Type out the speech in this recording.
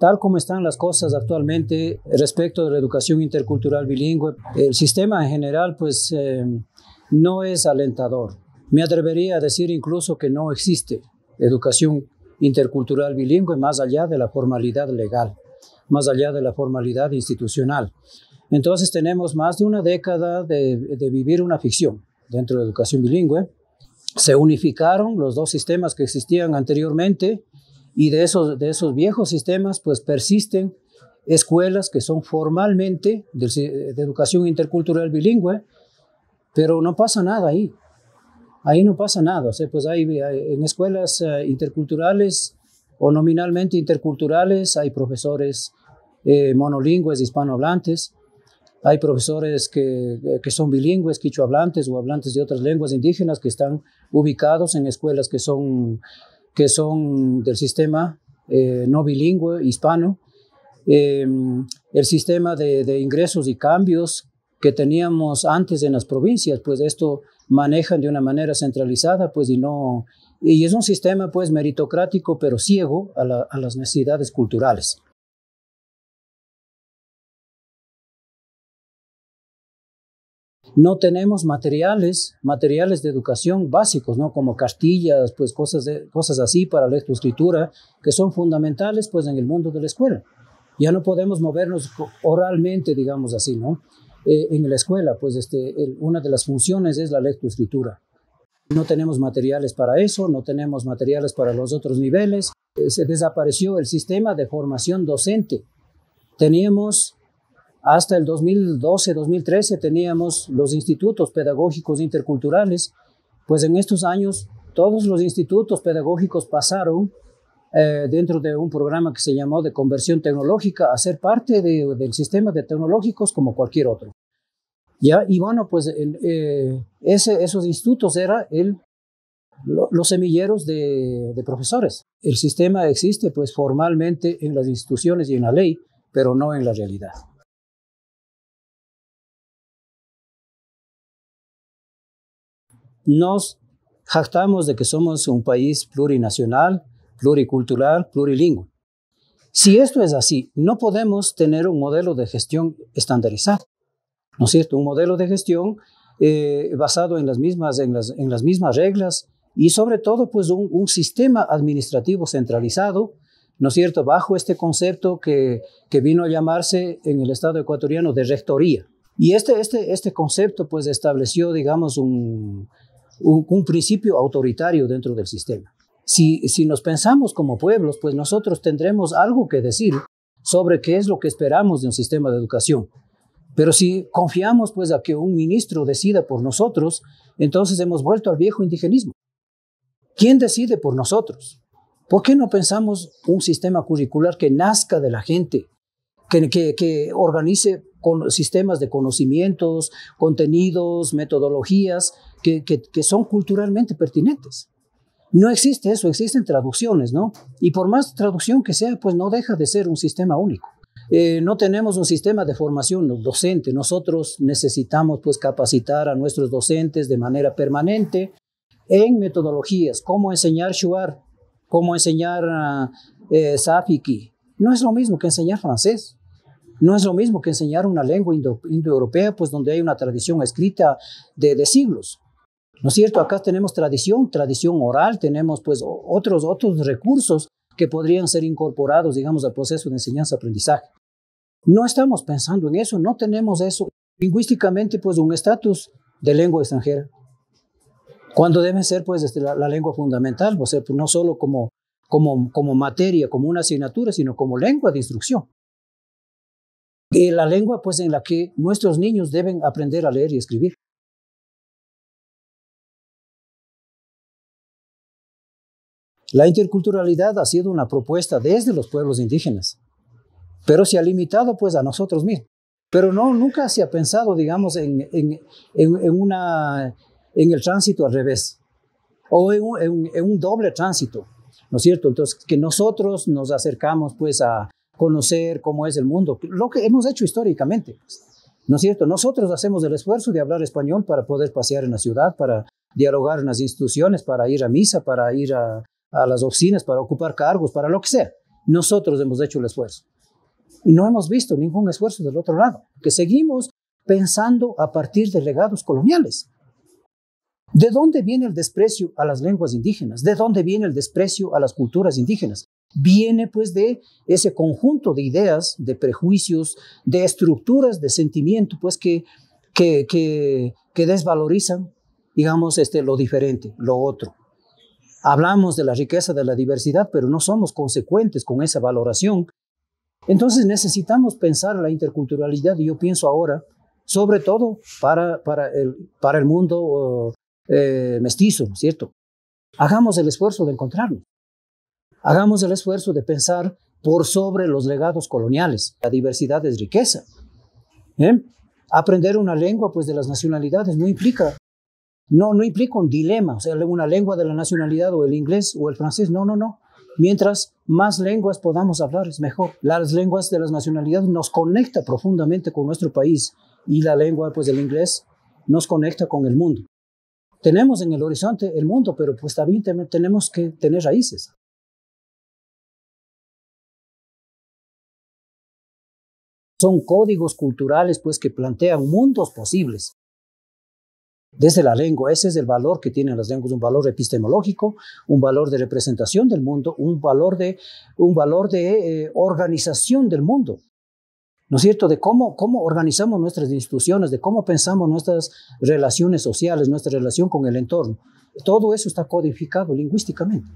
Tal como están las cosas actualmente respecto de la educación intercultural bilingüe, el sistema en general pues eh, no es alentador. Me atrevería a decir incluso que no existe educación intercultural bilingüe más allá de la formalidad legal, más allá de la formalidad institucional. Entonces tenemos más de una década de, de vivir una ficción dentro de la educación bilingüe. Se unificaron los dos sistemas que existían anteriormente y de esos, de esos viejos sistemas, pues persisten escuelas que son formalmente de, educación intercultural bilingüe, pero no pasa nada ahí. Ahí no pasa nada. O sea, pues hay, en escuelas eh, interculturales o nominalmente interculturales hay profesores eh, monolingües, hispanohablantes, hay profesores que, eh, que son bilingües, quichohablantes o hablantes de otras lenguas indígenas que están ubicados en escuelas que son que son del sistema eh, no bilingüe hispano, em, el sistema de, ingresos y cambios que teníamos antes en las provincias, pues esto manejan de una manera centralizada, pues y no, y es un sistema pues meritocrático pero ciego a las necesidades culturales. No tenemos materiales, materiales de educación básicos, ¿no? Como cartillas, pues cosas, de, cosas así para la lectoescritura, que son fundamentales, pues, en el mundo de la escuela. Ya no podemos movernos oralmente, digamos así, ¿no? Eh, en la escuela, pues, este, una de las funciones es la lectoescritura. No tenemos materiales para eso, no tenemos materiales para los otros niveles. Eh, se desapareció el sistema de formación docente. Teníamos hasta el 2012-2013 teníamos los institutos pedagógicos interculturales, pues en estos años todos los institutos pedagógicos pasaron eh, dentro de un programa que se llamó de conversión tecnológica a ser parte del sistema de tecnológicos como cualquier otro. ¿Ya? Y bueno, pues eh, esos institutos eran los semilleros de, de, profesores. El sistema existe pues formalmente en las instituciones y en la ley, pero no en la realidad. nos jactamos de que somos un país plurinacional, pluricultural, plurilingüe. Si esto es así, no podemos tener un modelo de gestión estandarizado, ¿no es cierto? Un modelo de gestión eh, basado en las, mismas, en, las, en las mismas reglas y sobre todo pues un, un sistema administrativo centralizado, ¿no es cierto? Bajo este concepto que, que vino a llamarse en el Estado ecuatoriano de rectoría. Y este, este, este concepto pues estableció, digamos, un, un, principio autoritario dentro del sistema. Si, si nos pensamos como pueblos, pues nosotros tendremos algo que decir sobre qué es lo que esperamos de un sistema de educación. Pero si confiamos pues a que un ministro decida por nosotros, entonces hemos vuelto al viejo indigenismo. ¿Quién decide por nosotros? ¿Por qué no pensamos un sistema curricular que nazca de la gente, que, que, que organice con sistemas de conocimientos, contenidos, metodologías que, que, son culturalmente pertinentes. No existe eso, existen traducciones, ¿no? Y por más traducción que sea, pues no deja de ser un sistema único. Eh, no tenemos un sistema de formación docente. Nosotros necesitamos pues capacitar a nuestros docentes de manera permanente en metodologías, cómo enseñar Shuar, cómo enseñar eh, Safiki. No es lo mismo que enseñar francés no es lo mismo que enseñar una lengua indoeuropea, pues donde hay una tradición escrita de, siglos. ¿No es cierto? Acá tenemos tradición, tradición oral, tenemos pues otros, otros recursos que podrían ser incorporados, digamos, al proceso de enseñanza-aprendizaje. No estamos pensando en eso, no tenemos eso. Lingüísticamente, pues, un estatus de lengua extranjera. Cuando debe ser, pues, este, la, lengua fundamental, o sea, pues, no solo como, como, como materia, como una asignatura, sino como lengua de instrucción. Y la lengua, pues, en la que nuestros niños deben aprender a leer y escribir. La interculturalidad ha sido una propuesta desde los pueblos indígenas, pero se ha limitado, pues, a nosotros mismos. Pero no, nunca se ha pensado, digamos, en, en, en, una, en el tránsito al revés, o en un, en un doble tránsito, ¿no es cierto? Entonces, que nosotros nos acercamos, pues, a, conocer cómo es el mundo, lo que hemos hecho históricamente. ¿No es cierto? Nosotros hacemos el esfuerzo de hablar español para poder pasear en la ciudad, para dialogar en las instituciones, para ir a misa, para ir a, las oficinas, para ocupar cargos, para lo que sea. Nosotros hemos hecho el esfuerzo. Y no hemos visto ningún esfuerzo del otro lado, que seguimos pensando a partir de legados coloniales. ¿De dónde viene el desprecio a las lenguas indígenas? ¿De dónde viene el desprecio a las culturas indígenas? Viene pues de ese conjunto de ideas, de prejuicios, de estructuras de sentimiento, pues que, que, que, desvalorizan, digamos, este, lo diferente, lo otro. Hablamos de la riqueza de la diversidad, pero no somos consecuentes con esa valoración. Entonces necesitamos pensar la interculturalidad y yo pienso ahora, sobre todo para, para, el, para el mundo eh, mestizo, ¿cierto? Hagamos el esfuerzo de encontrarnos. Hagamos el esfuerzo de pensar por sobre los legados coloniales. La diversidad es riqueza. ¿Eh? Aprender una lengua pues, de las nacionalidades no implica, no, no implica un dilema, o sea, una lengua de la nacionalidad o el inglés o el francés, no, no, no. Mientras más lenguas podamos hablar es mejor. Las lenguas de las nacionalidades nos conecta profundamente con nuestro país y la lengua pues, del inglés nos conecta con el mundo. Tenemos en el horizonte el mundo, pero pues también tenemos que tener raíces. Son códigos culturales pues que plantean mundos posibles. Desde la lengua, ese es el valor que tienen las lenguas, un valor epistemológico, un valor de representación del mundo, un valor de, un valor de eh, organización del mundo. ¿no es cierto?, de cómo, cómo organizamos nuestras instituciones, de cómo pensamos nuestras relaciones sociales, nuestra relación con el entorno. Todo eso está codificado lingüísticamente.